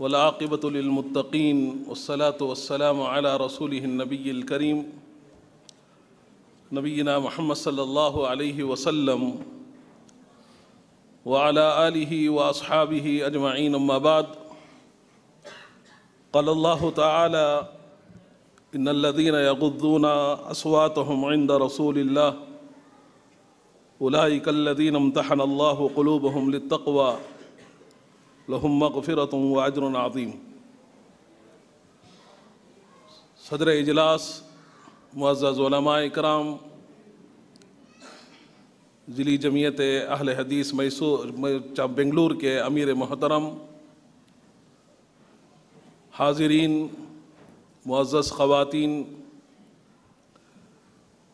والعاقبة للمتقين والصلاة والسلام على رسوله النبي الكريم نبينا محمد صلى الله عليه وسلم وعلى آله وأصحابه أجمعين أما بعد قال الله تعالى إن الذين يغضون أصواتهم عند رسول الله أولئك الذين امتحن الله قلوبهم للتقوى लहुम गफ़िरत वाजर आज़ीम सदर अजलास मुआज़ाज़लमाय कराम ज़िली जमीयत अहल हदीस मैसूर बेंगलूर के अमीर मोहतरम हाजरीन मुआज़ ख़वातीन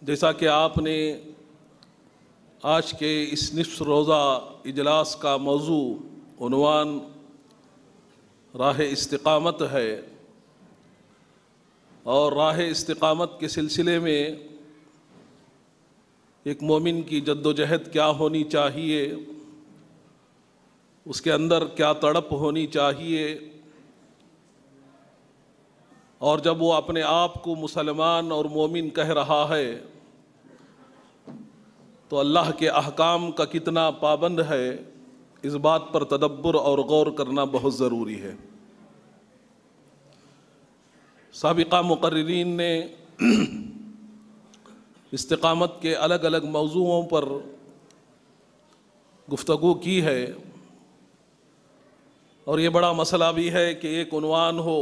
जैसा कि आपने आज के इस नस्फ रोज़ा इजलास का मौजू उनवान राह इस्तकामत है और राह इस्तकामत के सिलसिले में एक मोमिन की जद्दोजहद क्या होनी चाहिए उसके अंदर क्या तड़प होनी चाहिए और जब वो अपने आप को मुसलमान और मोमिन कह रहा है तो अल्लाह के अहकाम का कितना पाबंद है इस बात पर तदब्बर और गौर करना बहुत ज़रूरी है सबका मुकर्रीन ने इस्तकामत के अलग अलग मौजुओं पर गुफ्तु की है और ये बड़ा मसला भी है कि एक उनवान हो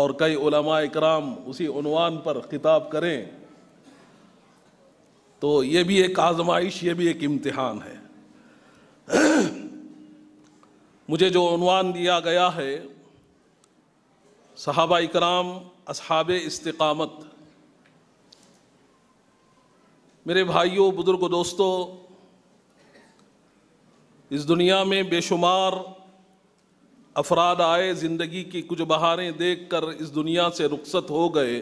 और कई उलमा इकराम उसी उनवान पर खिताब करें तो ये भी एक आजमाइश ये भी एक इम्तिहान है मुझे जो अनवान दिया गया है सहाबा इकराम अब इस्तकामत मेरे भाइयों बुज़ुर्ग दोस्तों इस दुनिया में बेशुमार अफराद आए ज़िंदगी की कुछ बहारें देख कर इस दुनिया से रुखसत हो गए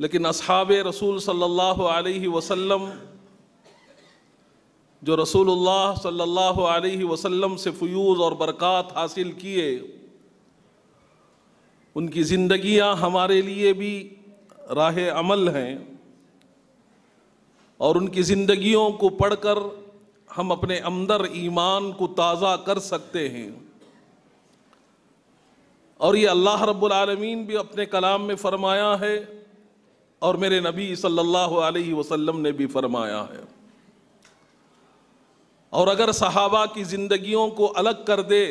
लेकिन असहाब रसूल सल्लल्लाहु अलैहि वसल्लम जो रसूलुल्लाह सल्लल्लाहु अलैहि वसल्लम से फ्यूज़ और बरक़ात हासिल किए उनकी ज़िंदगियाँ हमारे लिए भी राह अमल हैं और उनकी ज़िंदगियों को पढ़कर हम अपने अंदर ईमान को ताज़ा कर सकते हैं और ये अल्लाह रब्बुल आलमीन भी अपने कलाम में फ़रमाया है और मेरे नबी सल्लल्लाहु अलैहि वसल्लम ने भी फ़रमाया है और अगर सहाबा की ज़िंदगियों को अलग कर दे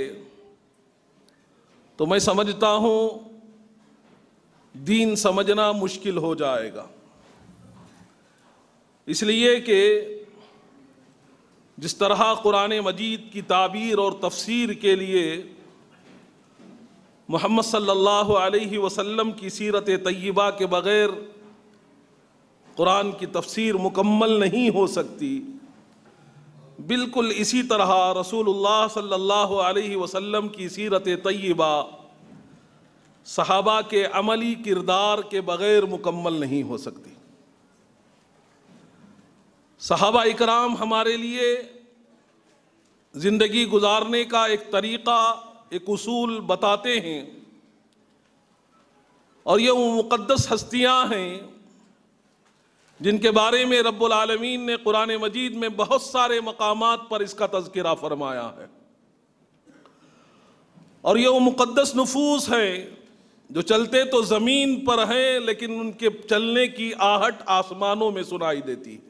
तो मैं समझता हूँ दीन समझना मुश्किल हो जाएगा इसलिए कि जिस तरह कुरान मजीद की ताबीर और तफसीर के लिए मोहम्मद सल्लल्लाहु अलैहि वसल्लम की सीरत तय्यबा के बग़ैर कुरान की तफसीर मुकम्मल नहीं हो सकती बिल्कुल इसी तरह रसूलुल्लाह सल्लल्लाहु अलैहि वसल्लम की सीरत तय्यबा सहाबा के अमली किरदार के बग़ैर मुकम्मल नहीं हो सकती सहाबा इकराम हमारे लिए ज़िंदगी गुजारने का एक तरीक़ा एक उसूल बताते हैं और ये वो मुक़दस हस्तियाँ हैं जिनके बारे में रब्बुल आलमीन ने कुरान मजीद में बहुत सारे मकाम पर इसका तस्करा फरमाया है और ये वो मुकदस नफूस हैं जो चलते तो ज़मीन पर हैं लेकिन उनके चलने की आहट आसमानों में सुनाई देती है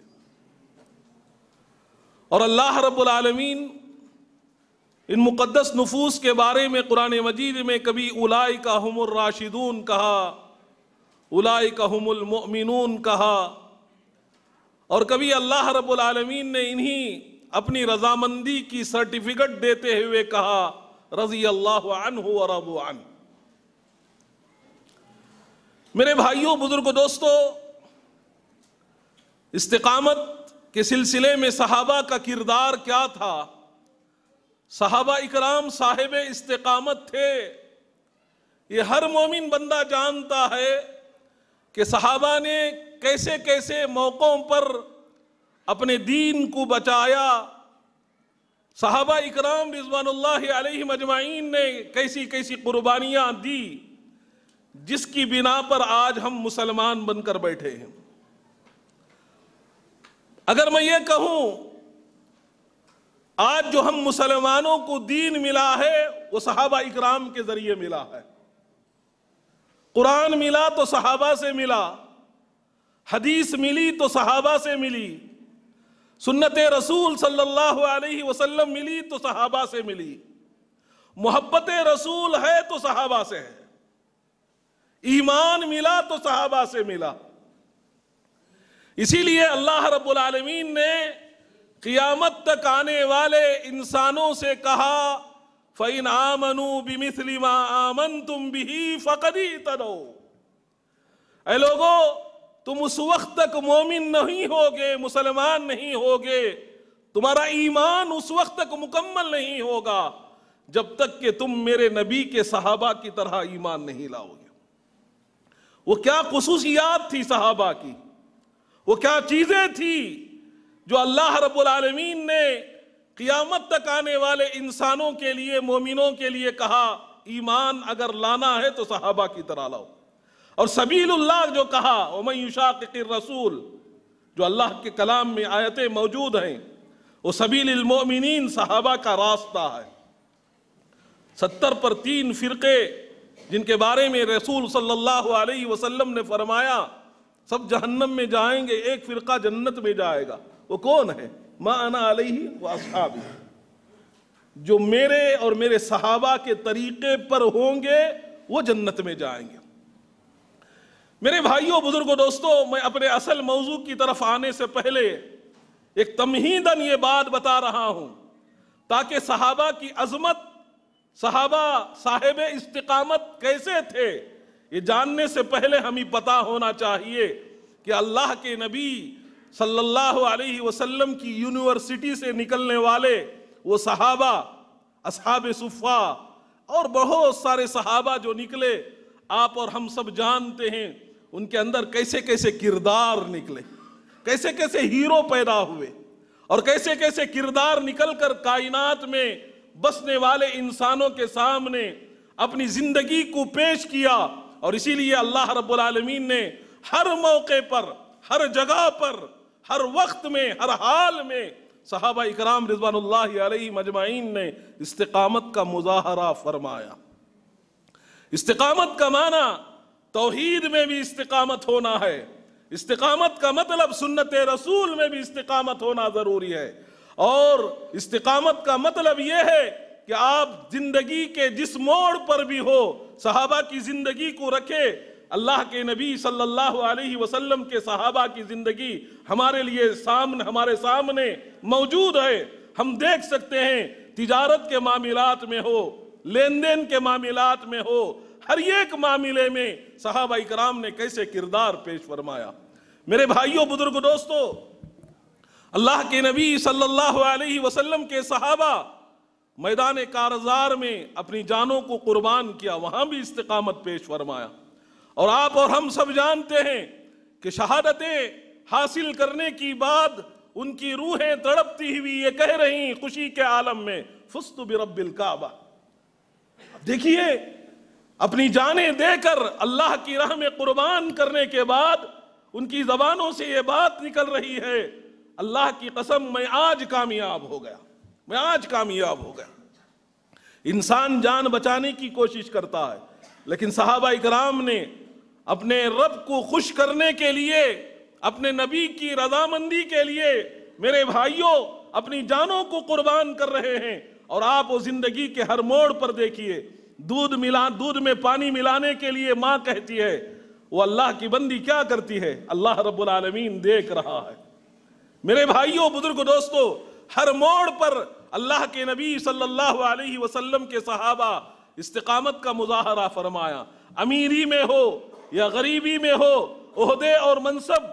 और अल्लाह रब्बुल आलमीन इन मुकदस नफूस के बारे में कुरान मजीद में कभी उलाई का हमर राशिदून कहा उलाई का हमल मोमिनून कहा और कभी अल्लाह रब्बुल आलमीन ने इन्हीं अपनी रजामंदी की सर्टिफिकेट देते हुए कहा रजी अल्लाह अनहु रबु अन मेरे भाइयों बुजुर्ग दोस्तों इस्तकामत के सिलसिले में सहाबा का किरदार क्या था सहाबा इकराम साहेब इस्तकामत थे ये हर मोमिन बंदा जानता है कि सहाबा ने कैसे कैसे मौक़ों पर अपने दीन को बचाया साहबा इकराम रिजवान मजमाइन ने कैसी कैसी कुर्बानियाँ दी जिसकी बिना पर आज हम मुसलमान बनकर बैठे हैं अगर मैं ये कहूं आज जो हम मुसलमानों को दीन मिला है वो सहाबा इकराम के जरिए मिला है कुरान मिला तो सहाबा से मिला हदीस मिली तो सहाबा से मिली सुन्नत रसूल सल्लल्लाहु अलैहि वसल्लम मिली तो सहाबा से मिली मोहब्बत रसूल है तो सहाबा से है ईमान मिला तो सहाबा से मिला इसीलिए अल्लाह रब्बुल आलमीन ने क़ियामत तक आने वाले इंसानों से कहा फ़ैन आमनु बिमिसलिमा आमन तुम बिही फ़करी तरो ए लोगो तुम उस वक्त तक मोमिन नहीं होगे मुसलमान नहीं होगे तुम्हारा ईमान उस वक्त तक मुकम्मल नहीं होगा जब तक कि तुम मेरे नबी के सहाबा की तरह ईमान नहीं लाओगे वो क्या खसूसियात थी सहाबा की वो क्या चीज़ें थी जो अल्लाह रब्बुल आलमीन ने क़ियामत तक आने वाले इंसानों के लिए मोमिनों के लिए कहा ईमान अगर लाना है तो सहाबा की तरह लाओ और सबील्ला जो कहा उमयुशाक़ रसूल जो अल्लाह के कलाम में आयतें मौजूद हैं वो सबीलमिन सहाबा का रास्ता है सत्तर पर तीन फ़िरके जिनके बारे में रसूल सल्लल्लाहु अलैहि वसल्लम ने फरमाया सब जहन्नम में जाएंगे एक फ़िरका जन्नत में जाएगा वो कौन है मा आना अलही वाबी जो मेरे और मेरे सहाबा के तरीके पर होंगे वो जन्नत में जाएंगे मेरे भाइयों बुजुर्गो दोस्तों मैं अपने असल मौजू की तरफ आने से पहले एक तमहीदन ये बात बता रहा हूं ताकि सहाबा की अजमत सहाबा साहेब इस्तकामत कैसे थे ये जानने से पहले हमें पता होना चाहिए कि अल्लाह के नबी सल्लल्लाहु अलैहि वसल्लम की यूनिवर्सिटी से निकलने वाले वो सहाबा असहाब सुफ़ा और बहुत सारे सहाबा जो निकले आप और हम सब जानते हैं उनके अंदर कैसे कैसे किरदार निकले कैसे कैसे हीरो पैदा हुए और कैसे कैसे किरदार निकलकर कायनात में बसने वाले इंसानों के सामने अपनी जिंदगी को पेश किया और इसीलिए अल्लाह रब्बुल आलमीन ने हर मौके पर हर जगह पर हर वक्त में हर हाल में सहाबा इकराम रिजवान मजमाइन ने इस्तकामत का मुजाहरा फरमाया इस्तकामत का माना तोहहीद में भी इस्तकामत होना है इस्तकामत का मतलब सुन्नत रसूल में भी इस्तकामत होना ज़रूरी है और इस्तकामत का मतलब यह है कि आप जिंदगी के जिस मोड़ पर भी हो सहाबा की जिंदगी को रखे अल्लाह के नबी सल्लल्लाहु अलैहि वसल्लम के सहाबा की ज़िंदगी हमारे लिए सामने हमारे सामने मौजूद है हम देख सकते हैं तिजारत के मामलात में हो लेन देन के मामलात में हो हर एक मामले में सहाबा कराम ने कैसे किरदार पेश फरमाया मेरे भाइयों बुजुर्ग दोस्तों अल्लाह के नबी सल्लल्लाहु अलैहि वसल्लम के सहाबा मैदान कारजार में अपनी जानों को कुर्बान किया वहां भी इस्तकामत पेश फरमाया और आप और हम सब जानते हैं कि शहादतें हासिल करने की बाद उनकी रूहें तड़पती हुई ये कह रही खुशी के आलम में फुस्तु बिरबिल काबा देखिए अपनी जानें देकर अल्लाह की राह में कुर्बान करने के बाद उनकी जबानों से ये बात निकल रही है अल्लाह की कसम मैं आज कामयाब हो गया मैं आज कामयाब हो गया इंसान जान बचाने की कोशिश करता है लेकिन साहबा इकराम ने अपने रब को खुश करने के लिए अपने नबी की रजामंदी के लिए मेरे भाइयों अपनी जानों को कुर्बान कर रहे हैं और आप वो जिंदगी के हर मोड़ पर देखिए दूध मिला दूध में पानी मिलाने के लिए माँ कहती है वो अल्लाह की बंदी क्या करती है अल्लाह रब्बुल आलमीन देख रहा है मेरे भाइयों बुजुर्ग दोस्तों हर मोड़ पर अल्लाह के नबी सल्लल्लाहु अलैहि वसल्लम के सहाबा इस्तकामत का मुजाहरा फरमाया अमीरी में हो या गरीबी में हो अहदे और मनसब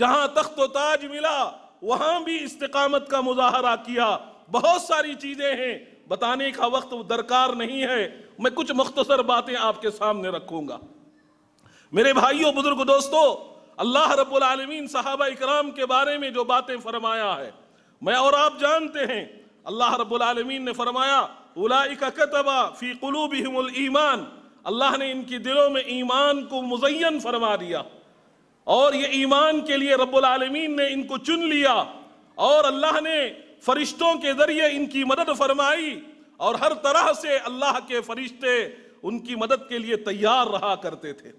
जहां तख्त ताज मिला वहां भी इस्तकामत का मुजाहरा किया बहुत सारी चीज़ें हैं बताने का वक्त दरकार नहीं है मैं कुछ मुख्तसर बातें आपके सामने रखूंगा मेरे भाइयों बुजुर्ग दोस्तों अल्लाह रबालमीन साहबा इकराम के बारे में जो बातें फरमाया है मैं और आप जानते हैं अल्लाह रबालमीन ने फरमाया उलाइका कतबा फ़ी कलूब ईमान अल्लाह ने इनके दिलों में ईमान को मुजयन फरमा दिया और ये ईमान के लिए रब्लमीन ने इनको चुन लिया और अल्लाह ने फरिश्तों के ज़रिए इनकी मदद फरमाई और हर तरह से अल्लाह के फरिश्ते उनकी मदद के लिए तैयार रहा करते थे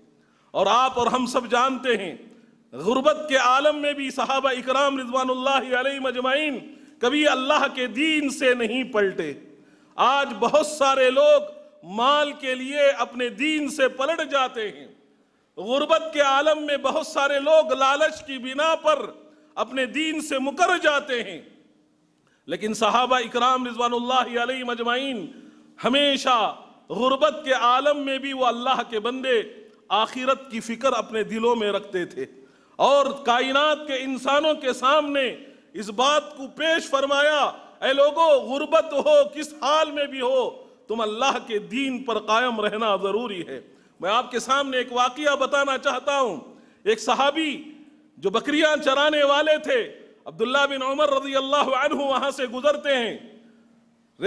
और आप और हम सब जानते हैं गुरबत के आलम में भी सहाबा इकराम रिजवान मजमाइन कभी अल्लाह के दीन से नहीं पलटे आज बहुत सारे लोग माल के लिए अपने दीन से पलट जाते हैं गुर्बत के आलम में बहुत सारे लोग लालच की बिना पर अपने दीन से मुकर जाते हैं लेकिन साहबा इकराम रिजवान मजमाइन हमेशा गुर्बत के आलम में भी वो अल्लाह के बंदे आखिरत की फिक्र अपने दिलों में रखते थे और कायनात के इंसानों के सामने इस बात को पेश फरमाया ए लोगों गुर्बत हो किस हाल में भी हो तुम अल्लाह के दीन पर कायम रहना ज़रूरी है मैं आपके सामने एक वाकया बताना चाहता हूँ एक सहाबी जो बकरियां चराने वाले थे अब्दुल्ला बिन उमर रजी अल्लाह वहां से गुजरते हैं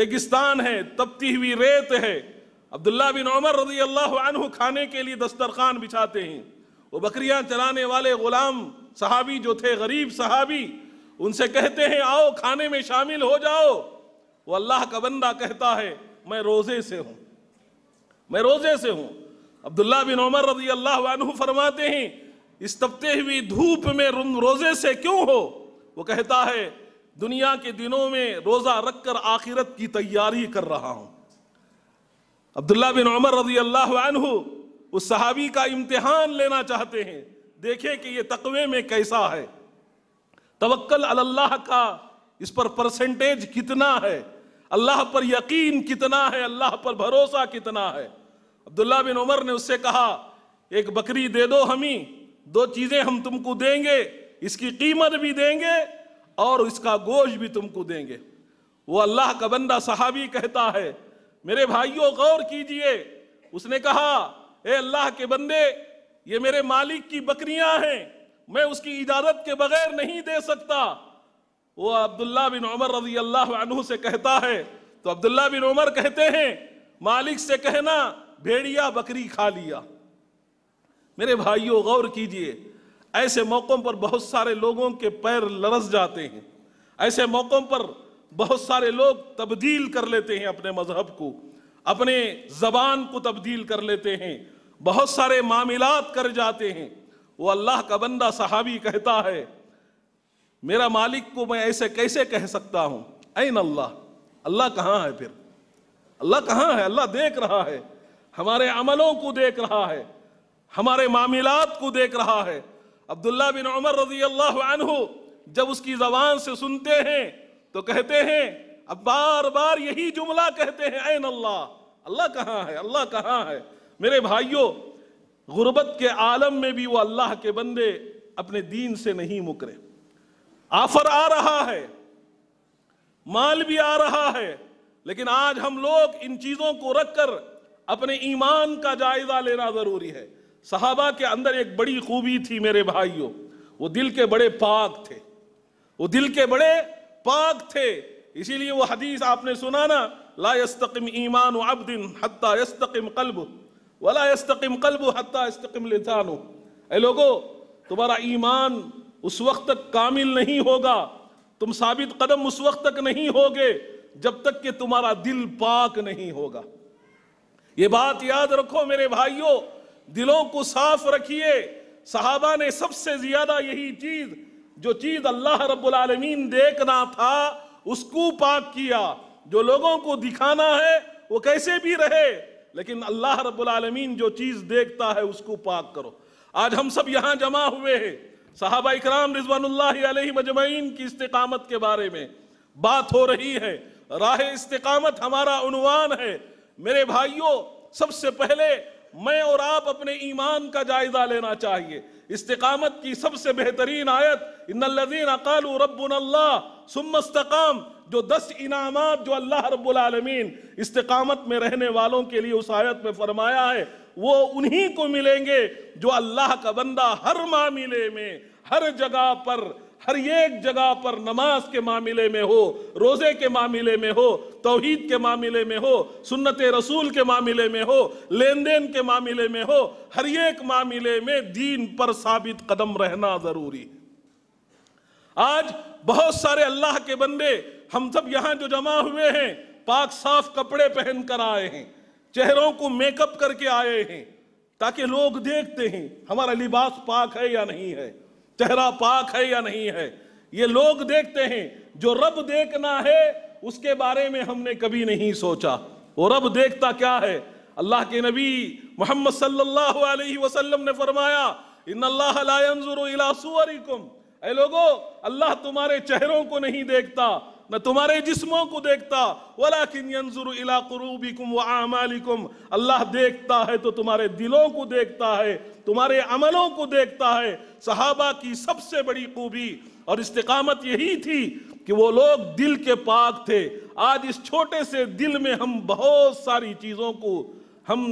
रेगिस्तान है तपती हुई रेत है अब्दुल्ला बिन उमर रजी अल्लाह खाने के लिए दस्तरखान बिछाते हैं वो बकरियां चलाने वाले गुलाम सहाबी जो थे गरीब सहाबी उनसे कहते हैं आओ खाने में शामिल हो जाओ वो अल्लाह का बंदा कहता है मैं रोजे से हूं मैं रोजे से हूं अब्दुल्ला बिन उमर रजी अल्लाह फरमाते हैं इस तपते हुई धूप में रोजे से क्यों हो वो कहता है दुनिया के दिनों में रोजा रखकर आखिरत की तैयारी कर रहा हूं अब्दुल्ला बिन उमर रजी अल्लाह उस सहाबी का इम्तिहान लेना चाहते हैं देखें कि ये तकवे में कैसा है तवक्ल अल्लाह का इस पर परसेंटेज कितना है अल्लाह पर यकीन कितना है अल्लाह पर भरोसा कितना है अब्दुल्ला बिन उमर ने उससे कहा एक बकरी दे दो हमी दो चीज़ें हम तुमको देंगे इसकी कीमत भी देंगे और इसका गोश भी तुमको देंगे वो अल्लाह का बंदा सहाबी कहता है मेरे भाइयों गौर कीजिए उसने कहा ए अल्लाह के बंदे ये मेरे मालिक की बकरियां हैं मैं उसकी इजाज़त के बगैर नहीं दे सकता वो अब्दुल्ला बिन उमर रजी अल्लाह अनहु से कहता है तो अब्दुल्ला बिन उमर कहते हैं मालिक से कहना भेड़िया बकरी खा लिया मेरे भाइयों गौर कीजिए ऐसे मौक़ों पर बहुत सारे लोगों के पैर लरस जाते हैं ऐसे मौक़ों पर बहुत सारे लोग तब्दील कर लेते हैं अपने मजहब को अपने जबान को तब्दील कर लेते हैं बहुत सारे मामिलात कर जाते हैं वो अल्लाह का बंदा सहाबी कहता है मेरा मालिक को मैं ऐसे कैसे कह सकता हूं ऐन अल्लाह अल्लाह कहाँ है फिर अल्लाह कहाँ है अल्लाह देख रहा है हमारे अमलों को देख रहा है हमारे मामिलात को देख रहा है अब्दुल्ला बिन उमर रजी अल्लाह जब उसकी जबान से सुनते हैं तो कहते हैं अब बार बार यही जुमला कहते हैं ऐन अल्लाह अल्लाह कहाँ है अल्लाह कहाँ है मेरे भाइयों गुर्बत के आलम में भी वो अल्लाह के बंदे अपने दीन से नहीं मुकरे ऑफर आ रहा है माल भी आ रहा है लेकिन आज हम लोग इन चीजों को रखकर अपने ईमान का जायजा लेना जरूरी है सहाबा के अंदर एक बड़ी खूबी थी मेरे भाइयों वो दिल के बड़े पाक थे वो दिल के बड़े पाक थे इसीलिए वो हदीस आपने सुना ना ला ईमान अब दिन यस्तकिम कल्ब वला कल्ब हत्ता लिथानो ए लोगो तुम्हारा ईमान उस वक्त तक कामिल नहीं होगा तुम साबित कदम उस वक्त तक नहीं होगे जब तक कि तुम्हारा दिल पाक नहीं होगा ये बात याद रखो मेरे भाइयों दिलों को साफ रखिए सहाबा ने सबसे ज्यादा यही चीज जो चीज अल्लाह रब्बुल आलमीन देखना था उसको पाक किया जो लोगों को दिखाना है वो कैसे भी रहे लेकिन अल्लाह रब्बुल आलमीन जो चीज देखता है उसको पाक करो आज हम सब यहां जमा हुए हैं साहबा इकराम रिजवान मजमैन की इस्तेकामत के बारे में बात हो रही है राह इस्तकामत हमारा उनवान है मेरे भाइयों सबसे पहले मैं और आप अपने ईमान का जायजा लेना चाहिए इस्तेकामत की सबसे बेहतरीन आयत इन अकालू रबुल्लाम जो दस इनामात जो अल्लाह रबालमीन इस्तेकामत इस्तकामत में रहने वालों के लिए उस आयत में फरमाया है वो उन्हीं को मिलेंगे जो अल्लाह का बंदा हर मामले में हर जगह पर हर एक जगह पर नमाज के मामले में हो रोजे के मामले में हो तोहीद के मामले में हो सुन्नत रसूल के मामले में हो लेन देन के मामले में हो हर एक मामले में दीन पर साबित कदम रहना जरूरी आज बहुत सारे अल्लाह के बंदे हम सब यहां जो जमा हुए हैं पाक साफ कपड़े पहनकर आए हैं चेहरों को मेकअप करके आए हैं ताकि लोग देखते हैं हमारा लिबास पाक है या नहीं है चेहरा पाक है या नहीं है ये लोग देखते हैं जो रब देखना है उसके बारे में हमने कभी नहीं सोचा वो रब देखता क्या है अल्लाह के नबी मोहम्मद सल्लल्लाहु अलैहि वसल्लम ने फरमाया इन अल्लाह ऐ लोगों अल्लाह तुम्हारे चेहरों को नहीं देखता न तुम्हारे जिस्मों को देखता वला किनजुर इला व आमालिकुम अल्लाह देखता है तो तुम्हारे दिलों को देखता है तुम्हारे अमलों को देखता है सहाबा की सबसे बड़ी खूबी और इस्तकामत यही थी कि वो लोग दिल के पाक थे आज इस छोटे से दिल में हम बहुत सारी चीज़ों को हम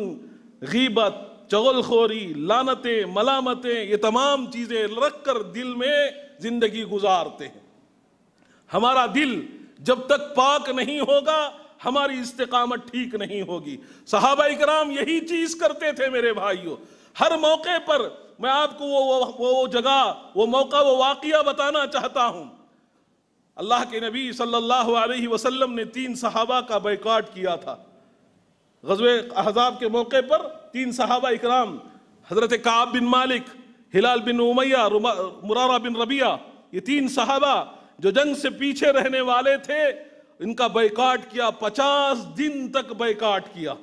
गीबत चगलखोरी लानतें मलामतें ये तमाम चीज़ें रख कर दिल में ज़िंदगी गुजारते हैं हमारा दिल जब तक पाक नहीं होगा हमारी इस्तेकामत ठीक नहीं होगी सहाबा इकराम यही चीज करते थे मेरे भाइयों हर मौके पर मैं आपको वो वो वो जगह वो मौका वो वाक़ बताना चाहता हूँ अल्लाह के नबी सल्लल्लाहु अलैहि वसल्लम ने तीन सहाबा का बैकाट किया था गजब अहजाब के मौके पर तीन सहाबा इकराम हज़रत काब बिन मालिक हिलाल बिन उमैया मुरारा बिन रबिया ये तीन सहाबा जो जंग से पीछे रहने वाले थे इनका बैकाट किया पचास दिन तक बैकाट किया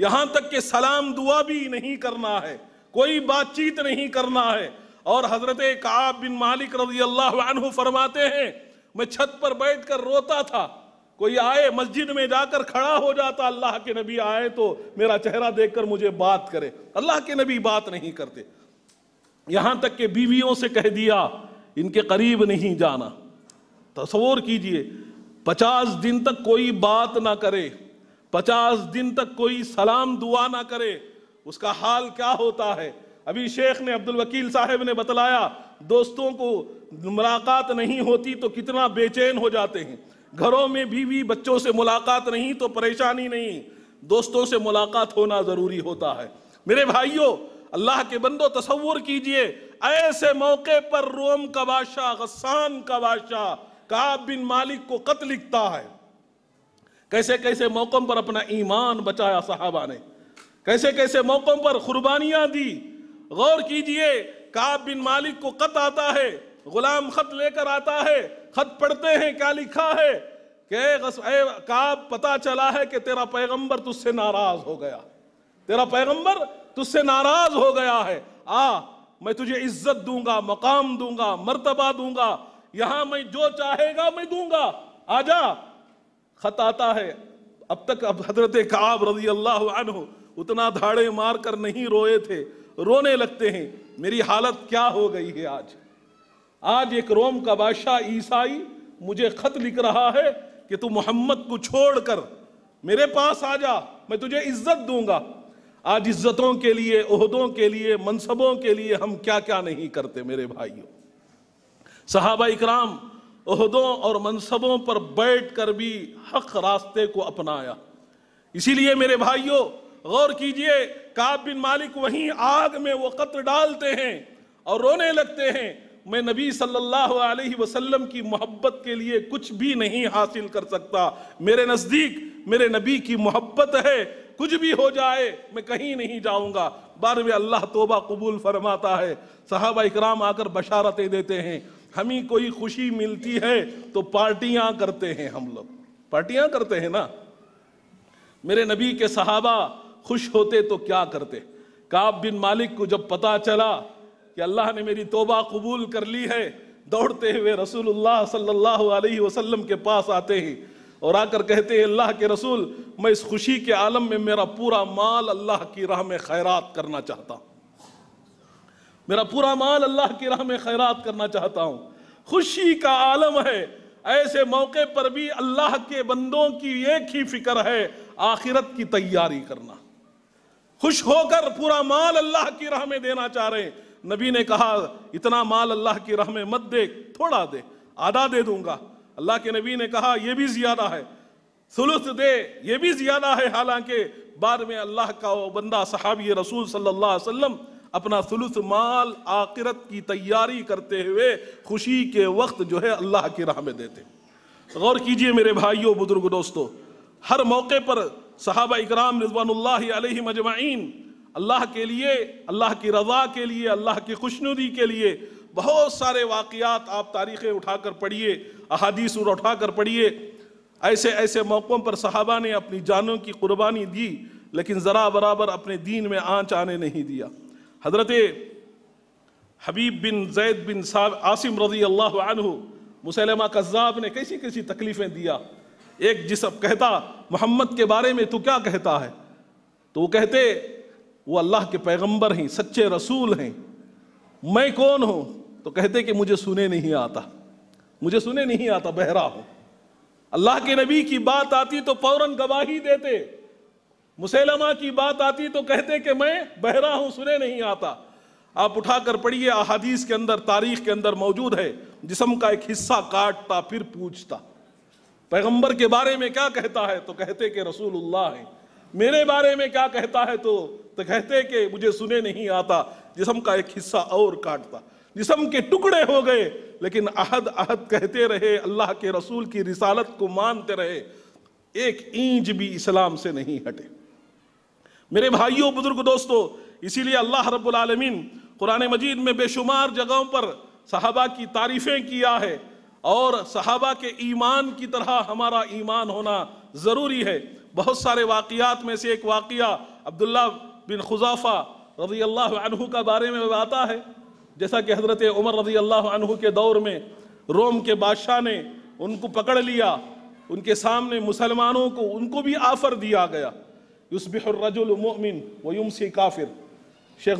यहां तक कि सलाम दुआ भी नहीं करना है कोई बातचीत नहीं करना है और हजरत काब बिन मालिक रजी अल्लाह फरमाते हैं मैं छत पर बैठ कर रोता था कोई आए मस्जिद में जाकर खड़ा हो जाता अल्लाह के नबी आए तो मेरा चेहरा देखकर मुझे बात करे अल्लाह के नबी बात नहीं करते यहां तक के बीवियों से कह दिया इनके करीब नहीं जाना तस्वोर कीजिए पचास दिन तक कोई बात ना करे पचास दिन तक कोई सलाम दुआ ना करे उसका हाल क्या होता है अभी शेख ने अब्दुल वकील साहब ने बतलाया दोस्तों को मुलाकात नहीं होती तो कितना बेचैन हो जाते हैं घरों में बीवी बच्चों से मुलाकात नहीं तो परेशानी नहीं दोस्तों से मुलाकात होना ज़रूरी होता है मेरे भाइयों अल्लाह के बंदो तस्वुर कीजिए ऐसे मौके पर रोम का बादशाह गस्सान का बादशाह काब बिन मालिक को कत लिखता है कैसे कैसे मौकों पर अपना ईमान बचाया साहबा ने कैसे कैसे मौकों पर कुर्बानियां दी गौर कीजिए काब बिन मालिक को कत आता है गुलाम खत लेकर आता है खत पढ़ते हैं क्या लिखा है के काब पता चला है कि तेरा पैगंबर तुझसे नाराज हो गया तेरा पैगंबर तुझसे नाराज हो गया है आ मैं तुझे इज्जत दूंगा मकाम दूंगा मर्तबा दूंगा यहां मैं जो चाहेगा मैं दूंगा आजा खत आता है अब तक अब हजरत काब रजी अल्लाह उतना धाड़े मार कर नहीं रोए थे रोने लगते हैं मेरी हालत क्या हो गई है आज आज एक रोम का बादशाह ईसाई मुझे खत लिख रहा है कि तू मोहम्मद को छोड़कर मेरे पास आ जा मैं तुझे इज्जत दूंगा आज इज्जतों के लिए ओहदों के लिए मनसबों के लिए हम क्या क्या नहीं करते मेरे भाइयों सहाबा इकराम अहदों और मनसबों पर बैठ कर भी हक रास्ते को अपनाया इसीलिए मेरे भाइयों गौर कीजिए काब बिन मालिक वहीं आग में वो कत्र डालते हैं और रोने लगते हैं मैं नबी सल्लल्लाहु अलैहि वसल्लम की मोहब्बत के लिए कुछ भी नहीं हासिल कर सकता मेरे नज़दीक मेरे नबी की मोहब्बत है कुछ भी हो जाए मैं कहीं नहीं जाऊंगा बाद में अल्लाह तोबा कबूल फरमाता है सहाबा इकराम आकर बशारतें देते हैं हमें कोई खुशी मिलती है तो पार्टियां करते हैं हम लोग पार्टियां करते हैं ना मेरे नबी के सहाबा खुश होते तो क्या करते काब बिन मालिक को जब पता चला कि अल्लाह ने मेरी तोबा कबूल कर ली है दौड़ते हुए रसूलुल्लाह सल्लल्लाहु अलैहि वसल्लम के पास आते हैं और आकर कहते हैं अल्लाह के रसूल मैं इस खुशी के आलम में मेरा पूरा माल अल्लाह की राह में खैरात करना चाहता हूँ मेरा पूरा माल अल्लाह की राह में खैरात करना चाहता हूँ खुशी का आलम है ऐसे मौके पर भी अल्लाह के बंदों की एक ही फिक्र है आखिरत की तैयारी करना खुश होकर पूरा माल अल्लाह की राह में देना चाह रहे हैं नबी ने कहा इतना माल अल्लाह की राह में मत दे थोड़ा दे आधा दे दूंगा अल्लाह के नबी ने कहा यह भी ज्यादा है सुलुस दे ये भी ज्यादा है हालांकि बाद में अल्लाह का वो बंदा सहाबी रसूल सल्लल्लाहु अलैहि वसल्लम अपना सुलुस माल आक़िरत की तैयारी करते हुए खुशी के वक्त जो है अल्लाह की राह में देते गौर कीजिए मेरे भाइयों बुजुर्ग दोस्तों हर मौके पर सहाबा इकराम रिजवान मजमाइन अल्लाह के लिए अल्लाह की रजा के लिए अल्लाह की खुशनुदी के लिए बहुत सारे वाक़ात आप तारीख़ें उठाकर पढ़िए अहादीस उठा कर पढ़िए ऐसे ऐसे मौक़ों पर सहाबा ने अपनी जानों की कुर्बानी दी लेकिन ज़रा बराबर अपने दीन में आँच आने नहीं दिया हजरत हबीब बिन जैद बिन आसिम रजी अल्लाह मुसलमा कज़ाब ने कैसी कैसी तकलीफ़ें दिया एक जिसब कहता मोहम्मद के बारे में तो क्या कहता है तो वो कहते वो अल्लाह के पैगंबर हैं सच्चे रसूल हैं मैं कौन हूँ तो कहते कि मुझे सुने नहीं आता मुझे सुने नहीं आता बहरा हूं अल्लाह के नबी की बात आती तो फ़ौरन गवाही देते मुसेलमा की बात आती तो कहते कि मैं बहरा हूं सुने नहीं आता आप उठाकर पढ़िए अहादीस के अंदर तारीख के अंदर मौजूद है जिसम का एक हिस्सा काटता फिर पूछता पैगंबर के बारे में क्या कहता है तो कहते कि रसूलुल्लाह है मेरे बारे में क्या कहता है तो तो कहते कि मुझे सुने नहीं आता जिसम का एक हिस्सा और काटता जिसम के टुकड़े हो गए लेकिन अहद अहद कहते रहे अल्लाह के रसूल की रिसालत को मानते रहे एक इंच भी इस्लाम से नहीं हटे मेरे भाइयों बुजुर्ग दोस्तों इसीलिए अल्लाह रबालमीन कुरान मजीद में बेशुमार जगहों पर सहाबा की तारीफ़ें किया है और सहाबा के ईमान की तरह हमारा ईमान होना ज़रूरी है बहुत सारे वाकयात में से एक वाक़ अब्दुल्ला बिन खुजाफा रजी अल्लाह का बारे में आता है जैसा कि हज़रत उमर रजी अल्लाह के दौर में रोम के बादशाह ने उनको पकड़ लिया उनके सामने मुसलमानों को उनको भी आफ़र दिया गया युसबिरजुलमिन वयुमसी काफिर शेख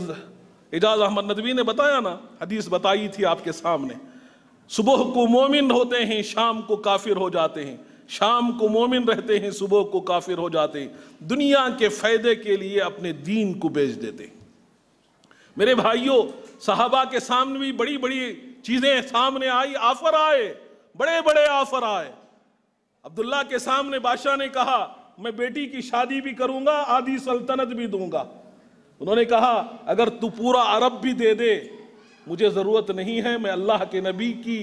एजाज अहमद नदवी ने बताया ना हदीस बताई थी आपके सामने सुबह को मोमिन होते हैं शाम को काफिर हो जाते हैं शाम को मोमिन रहते हैं सुबह को काफिर हो जाते हैं दुनिया के फ़ायदे के लिए अपने दीन को बेच देते हैं मेरे भाइयों साहबा के सामने भी बड़ी बड़ी चीज़ें सामने आई ऑफर आए बड़े बड़े ऑफर आए अब्दुल्ला के सामने बादशाह ने कहा मैं बेटी की शादी भी करूंगा आधी सल्तनत भी दूंगा उन्होंने कहा अगर तू पूरा अरब भी दे दे मुझे ज़रूरत नहीं है मैं अल्लाह के नबी की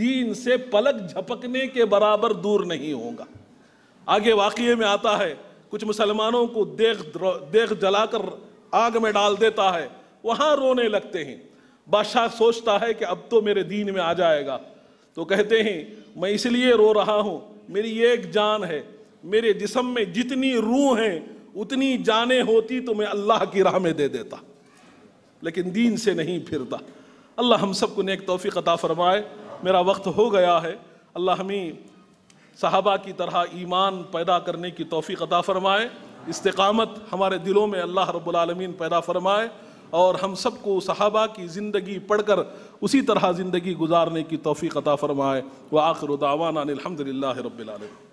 दीन से पलक झपकने के बराबर दूर नहीं होगा आगे वाकये में आता है कुछ मुसलमानों को देख देख जलाकर आग में डाल देता है वहां रोने लगते हैं बादशाह सोचता है कि अब तो मेरे दीन में आ जाएगा तो कहते हैं मैं इसलिए रो रहा हूं मेरी एक जान है मेरे जिसम में जितनी रूह हैं उतनी जाने होती तो मैं अल्लाह की राह में दे देता लेकिन दीन से नहीं फिरता अल्लाह हम सबको नेक तोफ़ी अता फरमाए मेरा वक्त हो गया है अल्लाह हमें साहबा की तरह ईमान पैदा करने की तोफ़ी अता फरमाए इस्तकामत हमारे दिलों में अल्लाह रबालमीन पैदा फरमाए और हम सबको सहाबा की ज़िंदगी पढ़कर उसी तरह ज़िंदगी गुजारने की तोफ़ी अता फरमाए व आखिर दावाना अलहमदिल्ला रबालम